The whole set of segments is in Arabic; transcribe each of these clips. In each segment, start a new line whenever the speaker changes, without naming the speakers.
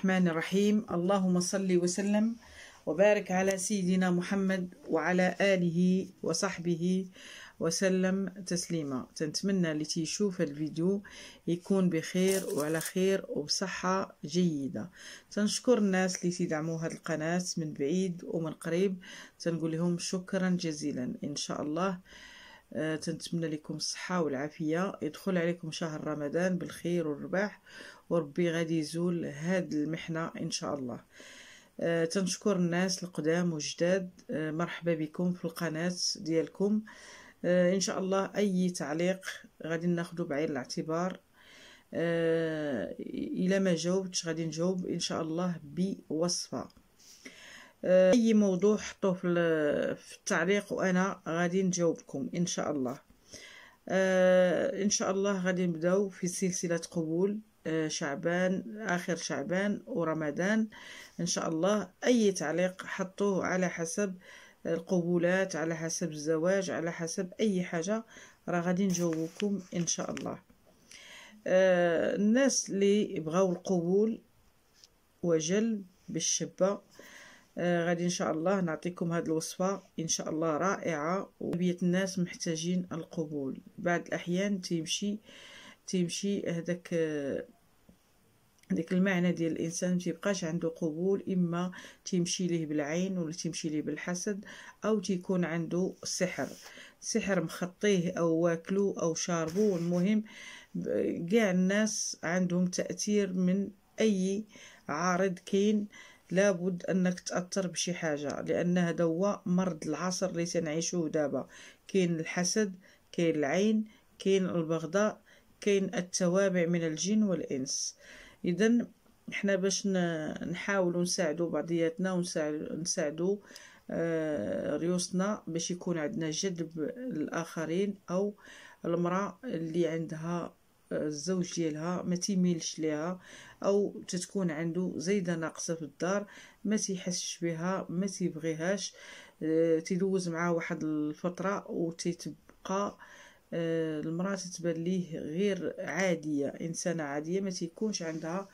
الرحمن الرحيم اللهم صل وسلم وبارك على سيدنا محمد وعلى آله وصحبه وسلم تسليما تنتمنى اللي تيشوف الفيديو يكون بخير وعلى خير وبصحة جيدة تنشكر الناس اللي تدعموا هذه القناة من بعيد ومن قريب تنقول لهم شكرا جزيلا إن شاء الله آه، تنتمنى لكم الصحة والعافية يدخل عليكم شهر رمضان بالخير والرباح وربي غادي يزول هاد المحنة إن شاء الله آه، تنشكر الناس القدام وجداد آه، مرحبا بكم في القناة ديالكم إن شاء الله أي تعليق غادي ناخده بعين الاعتبار إلى ما جاوبتش غادي نجاوب إن شاء الله بوصفة آه، اي موضوع حطوه في التعليق وانا غادي نجاوبكم ان شاء الله آه ان شاء الله غادي نبداو في سلسله قبول آه شعبان اخر شعبان ورمضان ان شاء الله اي تعليق حطوه على حسب القبولات على حسب الزواج على حسب اي حاجه راه غادي نجاوبكم ان شاء الله آه الناس اللي بغاو القبول وجلب بالشبه آه، غادي ان شاء الله نعطيكم هاد الوصفه ان شاء الله رائعه وبيت الناس محتاجين القبول بعض الاحيان تيمشي تيمشي هذاك آه، ديك المعنى ديال الانسان تيبقاش عنده قبول اما تيمشي ليه بالعين ولا تيمشي ليه بالحسد او تيكون عنده سحر سحر مخطيه او واكلو او شاربو المهم كاع الناس عندهم تاثير من اي عارض كاين لابد انك تاثر بشي حاجه لان هذا هو مرض العصر اللي تنعيشوه دابا كاين الحسد كاين العين كاين البغضاء كاين التوابع من الجن والانس اذا احنا باش نحاول نساعدوا بعضياتنا ونساعدوا آه، ريوسنا باش يكون عندنا جذب الاخرين او المراه اللي عندها الزوج ديالها ما تيميلش ليها او تتكون عنده زايده ناقصه في الدار ما تيحسش بها ما تيبغيهاش آه، تيدوز معاه واحد الفتره وتتبقى آه، المراه تتبان ليه غير عاديه انسانه عاديه ما تيكونش عندها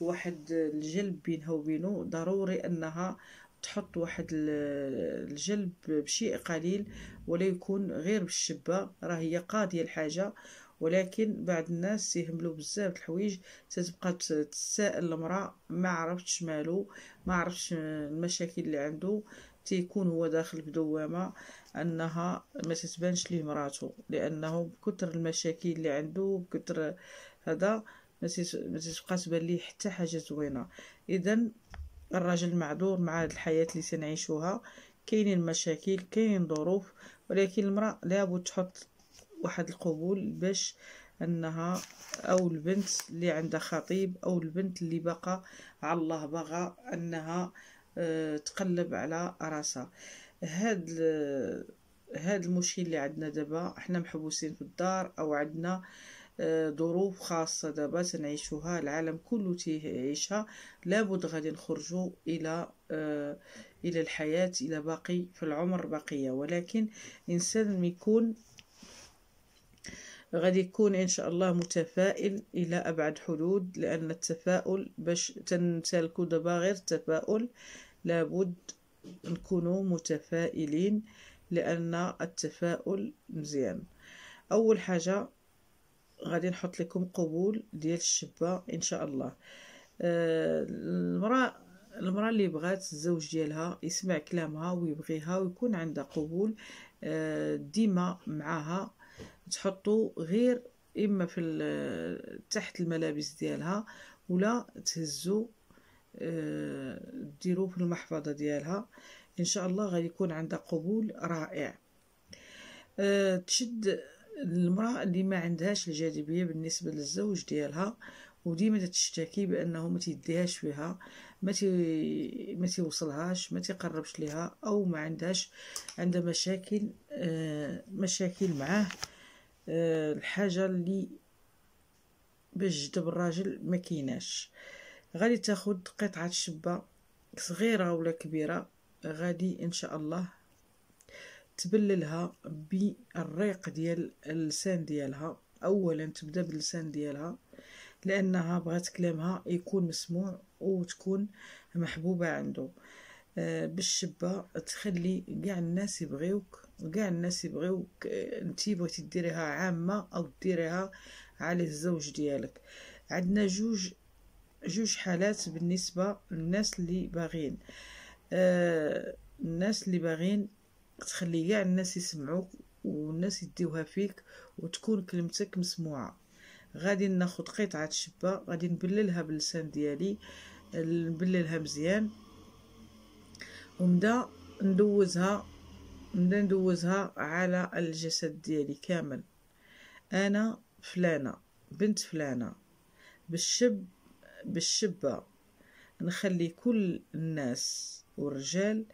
واحد الجلب بينها وبينه ضروري انها تحط واحد الجلب بشيء قليل ولا يكون غير بالشبه راه هي قاضيه الحاجه ولكن بعض الناس يهملوا بزاف الحوايج تتبقى تسائل المراه ما عرفتش مالو ما عرفتش المشاكل اللي عنده تيكون هو داخل بدوامه انها ما تتبانش ليه مراته لانه بكثر المشاكل اللي عنده بكثر هذا ما تتبقى تبان ليه حتى حاجه زوينه اذا الراجل معذور مع هذه الحياه اللي تنعيشوها كاينين مشاكل كاينين ظروف ولكن المراه لابد تحط واحد القبول باش انها او البنت اللي عندها خطيب او البنت اللي بقى على الله بغى انها آه، تقلب على راسها هاد هاد المشكل اللي عندنا دابا حنا محبوسين في الدار او عندنا آه، ظروف خاصه دابا تنعيشوها العالم كله تيعيشها لابد غادي نخرجوا الى آه، الى الحياه الى باقي في العمر بقيه ولكن انسان يكون غادي يكون ان شاء الله متفائل الى ابعد حدود لان التفاؤل باش تنسالكو دابا غير التفاؤل لابد نكونوا متفائلين لان التفاؤل مزيان اول حاجه غادي نحط لكم قبول ديال الشبه ان شاء الله آه، المراه المراه اللي بغات الزوج ديالها يسمع كلامها ويبغيها ويكون عندها قبول آه، ديما معاها تحطو غير اما في تحت الملابس ديالها ولا تهزو آه، ديرو في المحفظه ديالها ان شاء الله غيكون عندها قبول رائع آه، تشد المراه اللي ما عندهاش الجاذبيه بالنسبه للزوج ديالها وديما تشتكي بانه ما تيديهاش فيها ما تي ما تيوصلهاش ما تيقربش ليها او ما عندهاش عندها مشاكل آه، مشاكل معاه آه، الحاجه اللي باش جذب الراجل ما كيناش غادي تاخد قطعه شبه صغيره ولا كبيره غادي ان شاء الله تبللها بالريق ديال اللسان ديالها اولا تبدا باللسان ديالها لانها بغات كلامها يكون مسموع وتكون محبوبه عنده بالشبة تخلي كاع الناس يبغيوك وكاع الناس يبغيوك آه، انت بغيتي ديريها عامة او ديريها على الزوج ديالك عندنا جوج جوج حالات بالنسبة للناس اللي باغين آه، الناس اللي باغين تخلي كاع الناس يسمعوك والناس يديوها فيك وتكون كلمتك مسموعة غادي ناخد قطعة شبة غادي نبللها باللسان ديالي نبللها مزيان ونبدا ندوزها نبدا ندوزها على الجسد ديالي كامل انا فلانه بنت فلانه بالشب بالشبه نخلي كل الناس والرجال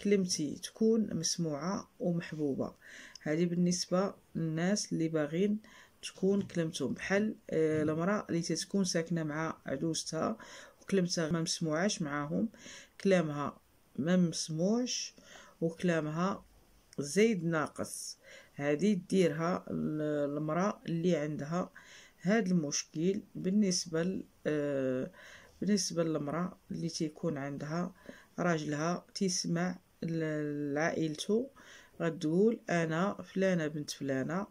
كلمتي تكون مسموعه ومحبوبه هذه بالنسبه للناس اللي باغين تكون كلمتهم بحال آه، المراه اللي تتكون ساكنه مع عدوستها وكلمتها ما مسموعاش معاهم كلامها ما مسموعش وكلامها زايد ناقص هذه ديرها المراه اللي عندها هذا المشكل بالنسبه آه بالنسبه للمراه اللي تيكون عندها راجلها تسمع لعائلته غتقول انا فلانه بنت فلانه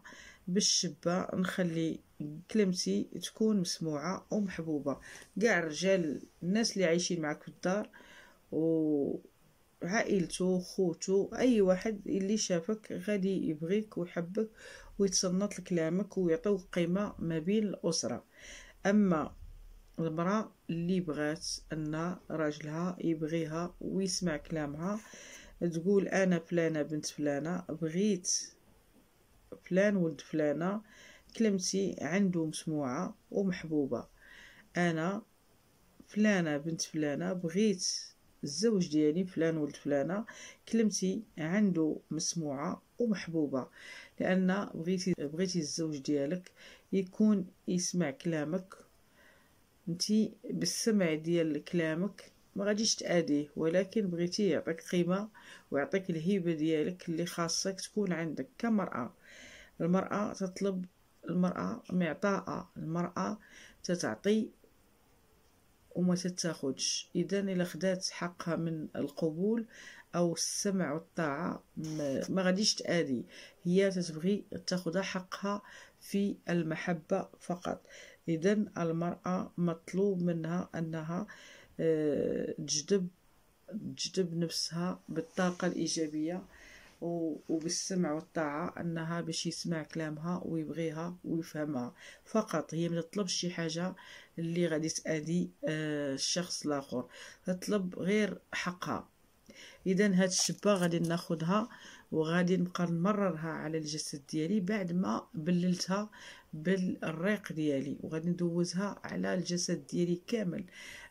بالشبه نخلي كلمتي تكون مسموعه ومحبوبه كاع الرجال الناس اللي عايشين معك في الدار و عائلته خوته اي واحد اللي شافك غادي يبغيك ويحبك ويتصنط لكلامك ويعطيو قيمه ما بين الاسره اما المراه اللي بغات ان راجلها يبغيها ويسمع كلامها تقول انا فلانه بنت فلانه بغيت فلان ولد فلانه كلمتي عنده مسموعه ومحبوبه انا فلانه بنت فلانه بغيت الزوج ديالي فلان ولد فلانه كلمتي عنده مسموعه ومحبوبه لان بغيتي بغيتي الزوج ديالك يكون يسمع كلامك انتي بالسمع ديال كلامك ما غاديش تاديه ولكن بغيتي يعطيك قيمه ويعطيك الهيبه ديالك اللي خاصك تكون عندك كمراه المراه تطلب المراه معطاءه المراه تتعطي وما تتاخدش اذا الا خدات حقها من القبول او السمع والطاعه ما غاديش تادي هي تتبغي تاخد حقها في المحبه فقط اذا المراه مطلوب منها انها آه، تجذب تجذب نفسها بالطاقه الايجابيه وبالسمع والطاعة أنها باش يسمع كلامها ويبغيها ويفهمها فقط هي ما تطلبش شي حاجة اللي غادي تأذي آه، الشخص الآخر تطلب غير حقها إذا هاد الشبة غادي ناخدها وغادي نبقى نمررها على الجسد ديالي بعد ما بللتها بالريق ديالي وغادي ندوزها على الجسد ديالي كامل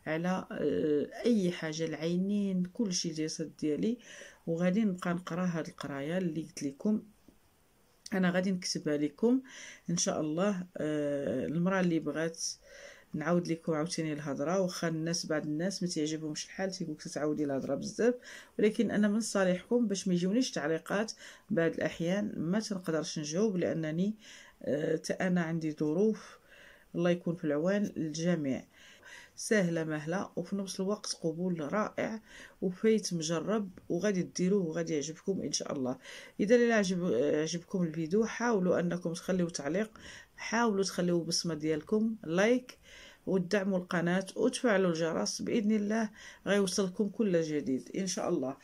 على آه، اي حاجه العينين كل شيء الجسد ديالي وغادي نبقى نقرا هاد القرايه اللي قلت لكم انا غادي نكتبها لكم ان شاء الله آه المراه اللي بغات نعاود لكم عاوتاني الهضره واخا الناس بعض الناس ما تعجبهمش الحال تيقولك تعاودي الهضره بزاف ولكن انا من صالحكم باش ما يجونيش تعليقات بعض الاحيان ما تنقدرش نجاوب لانني آه انا عندي ظروف الله يكون في العوان للجميع سهله مهله وفي نفس الوقت قبول رائع وفايت مجرب وغادي ديروه وغادي يعجبكم ان شاء الله اذا لا عجب عجبكم الفيديو حاولوا انكم تخليو تعليق حاولوا تخليو بصمه ديالكم لايك ودعموا القناه وتفعلوا الجرس باذن الله غيوصلكم كل جديد ان شاء الله